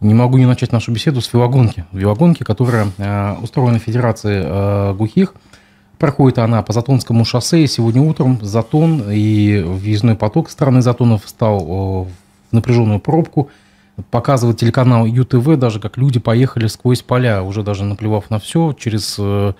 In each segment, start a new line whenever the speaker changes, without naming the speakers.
не могу не начать нашу беседу с велогонки. Велогонки, которая э, устроена Федерацией э, глухих. Проходит она по Затонскому шоссе. И сегодня утром Затон и въездной поток страны Затонов стал э, в напряженную пробку. Показывает телеканал ЮТВ даже, как люди поехали сквозь поля, уже даже наплевав на все, через э,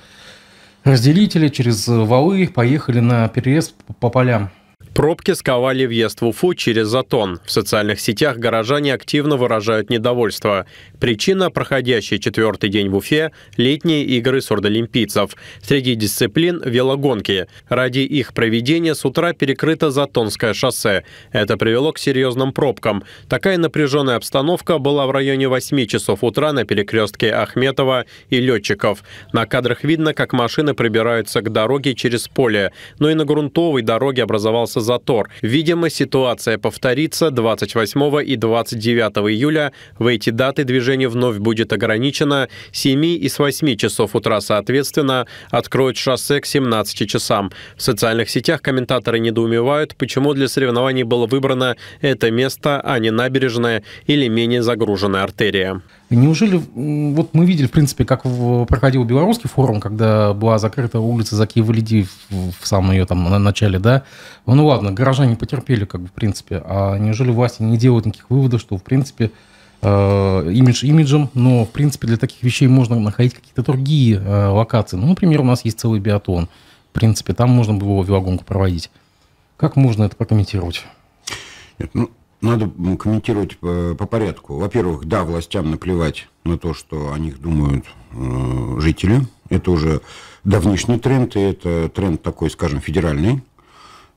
разделители, через валы поехали на перерез по полям.
Пробки сковали въезд в Уфу через Затон. В социальных сетях горожане активно выражают недовольство. Причина – проходящий четвертый день в Уфе – летние игры сурдолимпийцев. Среди дисциплин – велогонки. Ради их проведения с утра перекрыто Затонское шоссе. Это привело к серьезным пробкам. Такая напряженная обстановка была в районе 8 часов утра на перекрестке Ахметова и Летчиков. На кадрах видно, как машины прибираются к дороге через поле. Но и на грунтовой дороге образовался затор. Видимо, ситуация повторится 28 и 29 июля. В эти даты движение вновь будет ограничено. С 7 и с 8 часов утра, соответственно, откроют шоссе к 17 часам. В социальных сетях комментаторы недоумевают, почему для соревнований было выбрано это место, а не набережная или менее загруженная артерия.
Неужели, вот мы видели, в принципе, как проходил белорусский форум, когда была закрыта улица за Киева-Лиди в, в самом ее там на начале, да? Ну ладно, горожане потерпели, как бы, в принципе. А неужели власти не делают никаких выводов, что, в принципе, э, имидж имиджем, но, в принципе, для таких вещей можно находить какие-то другие э, локации. Ну, например, у нас есть целый биатлон. В принципе, там можно было велогонку проводить. Как можно это
прокомментировать? Нет, ну, надо комментировать э, по, порядку. Во-первых, да, властям наплевать на то, что о них думают э, жители. Это уже давнишний тренд, и это тренд такой, скажем, федеральный.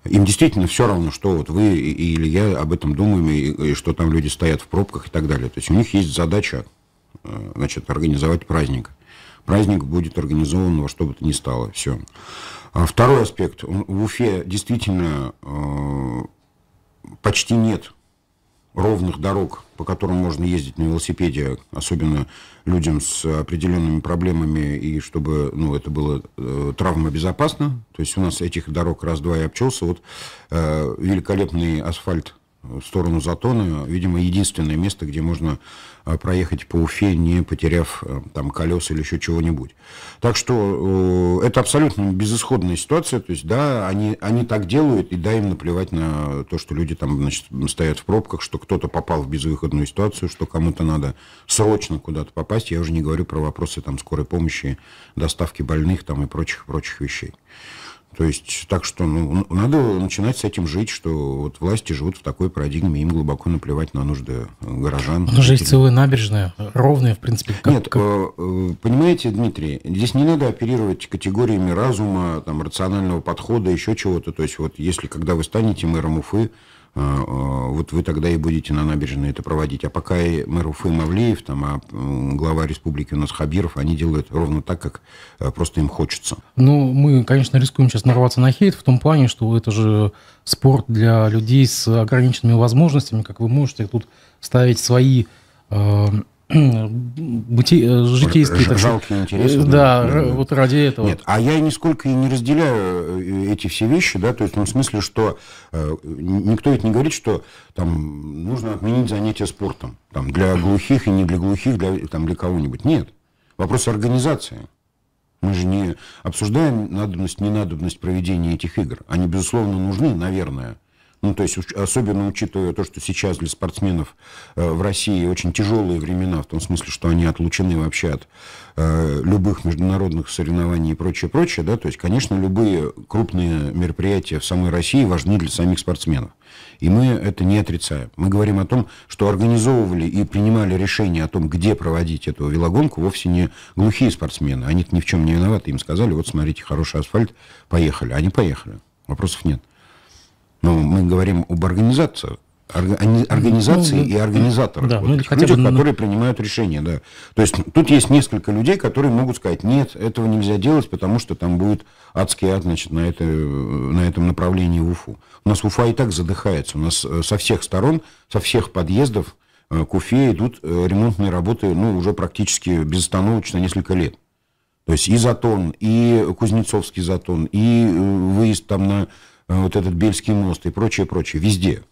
Им действительно все равно, что вот вы или я об этом думаем, и, и что там люди стоят в пробках и так далее. То есть у них есть задача э, значит, организовать праздник. Праздник будет организован во что бы то ни стало. Все. А второй аспект. В Уфе действительно э, почти нет ровных дорог, по которым можно ездить на велосипеде, особенно людям с определенными проблемами, и чтобы ну, это было э, травмобезопасно. То есть у нас этих дорог раз-два и обчелся. Вот э, великолепный асфальт в сторону Затона, видимо, единственное место, где можно э, проехать по Уфе, не потеряв э, там колес или еще чего-нибудь. Так что э, это абсолютно безысходная ситуация, то есть, да, они, они так делают, и да, им наплевать на то, что люди там, значит, стоят в пробках, что кто-то попал в безвыходную ситуацию, что кому-то надо срочно куда-то попасть, я уже не говорю про вопросы там скорой помощи, доставки больных там и прочих-прочих вещей. То есть, так что ну, надо начинать с этим жить, что вот власти живут в такой парадигме, им глубоко наплевать на нужды э, горожан. Но же есть целая
набережная,
ровная, в принципе. Как, Нет, как... Э, э, понимаете, Дмитрий, здесь не надо оперировать категориями разума, там, рационального подхода, еще чего-то. То есть, вот если когда вы станете мэром Уфы, а, а, вот вы тогда и будете на набережной это проводить. А пока и мэр Уфы Мавлеев, там, а глава республики у нас Хабиров, они делают ровно так, как э, просто им хочется.
Ну, мы, конечно, рискуем сейчас нарваться на хейт в том плане, что это же спорт для людей с ограниченными возможностями, как вы можете тут ставить свои э, бути, э, житейские... Ж, жалкие интересы. Э, да, да, вот ради этого. Нет,
а я нисколько и не разделяю э, эти все вещи, да, то есть ну, в том смысле, что никто ведь не говорит, что там нужно отменить занятия спортом, там, для глухих и не для глухих, для, там, для кого-нибудь. Нет. Вопрос организации. Мы же не обсуждаем надобность, ненадобность проведения этих игр. Они, безусловно, нужны, наверное, ну, то есть, особенно учитывая то, что сейчас для спортсменов э, в России очень тяжелые времена, в том смысле, что они отлучены вообще от э, любых международных соревнований и прочее, прочее, да, то есть, конечно, любые крупные мероприятия в самой России важны для самих спортсменов. И мы это не отрицаем. Мы говорим о том, что организовывали и принимали решение о том, где проводить эту велогонку, вовсе не глухие спортсмены. Они ни в чем не виноваты. Им сказали, вот смотрите, хороший асфальт, поехали. Они поехали. Вопросов нет. Но ну, мы говорим об организации, ну, организации ну, и организаторов. Да, вот, ну, хотя людях, бы... которые принимают решения, да. То есть тут есть несколько людей, которые могут сказать, нет, этого нельзя делать, потому что там будет адский ад, значит, на, это, на этом направлении в Уфу. У нас Уфа и так задыхается. У нас э, со всех сторон, со всех подъездов э, к Уфе идут э, ремонтные работы, ну, уже практически безостановочно несколько лет. То есть и затон, и Кузнецовский затон, и выезд там на Э, вот этот Бельский мост и прочее, прочее, везде.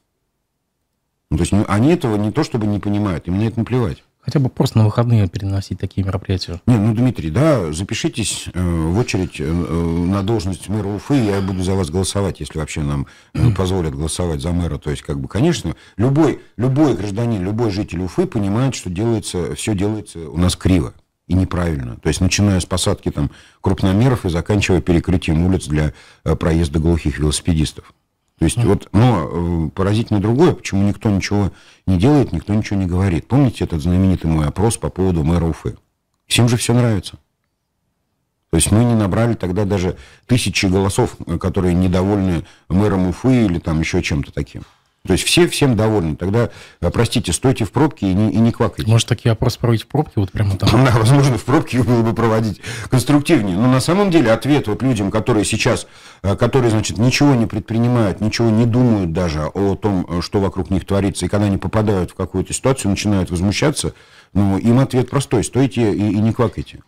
Ну, то есть ну, они этого не то чтобы не понимают, им на это наплевать.
Хотя бы просто на выходные переносить такие мероприятия.
Не, ну, Дмитрий, да, запишитесь э, в очередь э, э на должность мэра Уфы, я буду за вас голосовать, если вообще нам э, позволят голосовать за мэра. То есть, как бы, конечно, любой, любой гражданин, любой житель Уфы понимает, что делается, все делается у нас криво и неправильно. То есть, начиная с посадки там, крупномеров и заканчивая перекрытием улиц для э, проезда глухих велосипедистов. То есть, mm. вот, но э, поразительно другое, почему никто ничего не делает, никто ничего не говорит. Помните этот знаменитый мой опрос по поводу мэра Уфы? Всем же все нравится. То есть мы не набрали тогда даже тысячи голосов, э, которые недовольны мэром Уфы или там еще чем-то таким. То есть все всем довольны. Тогда, э, простите, стойте в пробке и не, и не квакайте. Может, такие опросы проводить в пробке, вот прямо там? Да, возможно, в пробке было бы проводить конструктивнее. Но на самом деле ответ вот людям, которые сейчас, э, которые, значит, ничего не предпринимают, ничего не думают даже о том, э, что вокруг них творится, и когда они попадают в какую-то ситуацию, начинают возмущаться, ну, им ответ простой, стойте и, и не квакайте.